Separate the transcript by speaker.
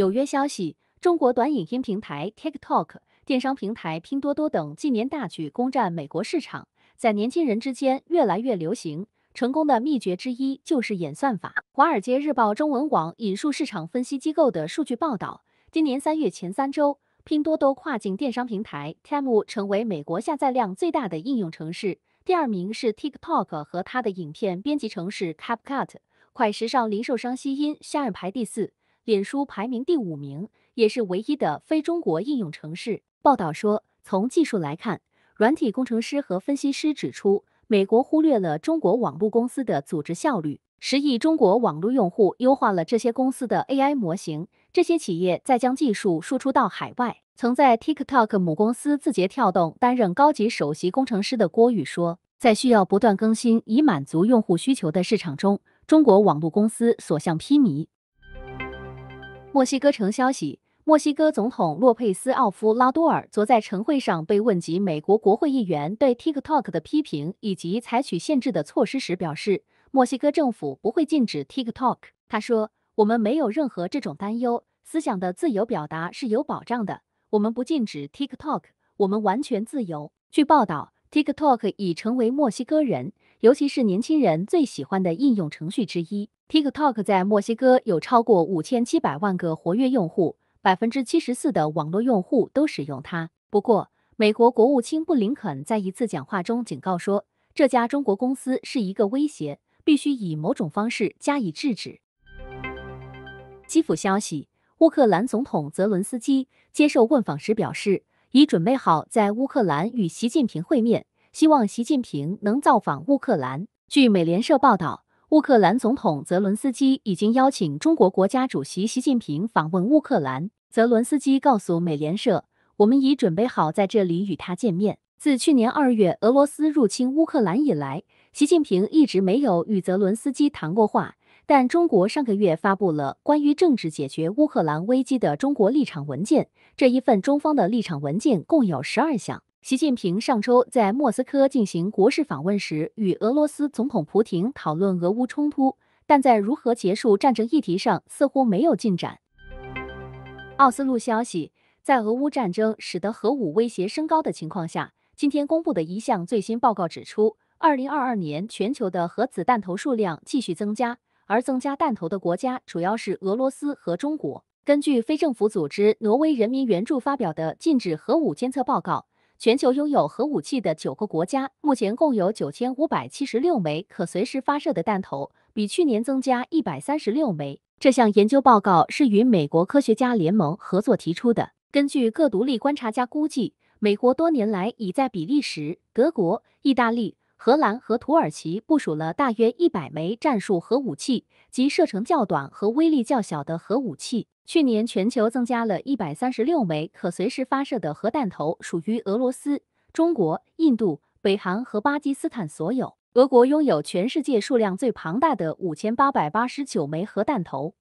Speaker 1: 纽约消息，中国短影音平台 TikTok、电商平台拼多多等近年大举攻占美国市场，在年轻人之间越来越流行。成功的秘诀之一就是演算法。《华尔街日报》中文网引述市场分析机构的数据报道，今年三月前三周，拼多多跨境电商平台 Temu 成为美国下载量最大的应用城市，第二名是 TikTok 和它的影片编辑城市 CapCut。快时尚零售商西恩下日排第四。脸书排名第五名，也是唯一的非中国应用城市。报道说，从技术来看，软体工程师和分析师指出，美国忽略了中国网络公司的组织效率。十亿中国网络用户优化了这些公司的 AI 模型，这些企业再将技术输出到海外。曾在 TikTok 母公司字节跳动担任高级首席工程师的郭宇说，在需要不断更新以满足用户需求的市场中，中国网络公司所向披靡。墨西哥城消息：墨西哥总统洛佩斯·奥夫拉多尔昨在晨会上被问及美国国会议员对 TikTok 的批评以及采取限制的措施时，表示墨西哥政府不会禁止 TikTok。他说：“我们没有任何这种担忧，思想的自由表达是有保障的。我们不禁止 TikTok，我们完全自由。”据报道，TikTok 已成为墨西哥人，尤其是年轻人最喜欢的应用程序之一。TikTok 在墨西哥有超过五千七百万个活跃用户，百分之七十四的网络用户都使用它。不过，美国国务卿布林肯在一次讲话中警告说，这家中国公司是一个威胁，必须以某种方式加以制止。基辅消息：乌克兰总统泽伦斯基接受问访时表示，已准备好在乌克兰与习近平会面，希望习近平能造访乌克兰。据美联社报道。乌克兰总统泽伦斯基已经邀请中国国家主席习近平访问乌克兰。泽伦斯基告诉美联社：“我们已准备好在这里与他见面。”自去年二月俄罗斯入侵乌克兰以来，习近平一直没有与泽伦斯基谈过话。但中国上个月发布了关于政治解决乌克兰危机的中国立场文件。这一份中方的立场文件共有十二项。习近平上周在莫斯科进行国事访问时，与俄罗斯总统普京讨论俄乌冲突，但在如何结束战争议题上似乎没有进展。奥斯陆消息，在俄乌战争使得核武威胁升高的情况下，今天公布的一项最新报告指出，二零二二年全球的核子弹头数量继续增加，而增加弹头的国家主要是俄罗斯和中国。根据非政府组织挪威人民援助发表的禁止核武监测报告。全球拥有核武器的九个国家目前共有九千五百七十六枚可随时发射的弹头，比去年增加一百三十六枚。这项研究报告是与美国科学家联盟合作提出的。根据各独立观察家估计，美国多年来已在比利时、德国、意大利、荷兰和土耳其部署了大约一百枚战术核武器，即射程较短和威力较小的核武器。去年，全球增加了一百三十六枚可随时发射的核弹头，属于俄罗斯、中国、印度、北韩和巴基斯坦所有。俄国拥有全世界数量最庞大的五千八百八十九枚核弹头。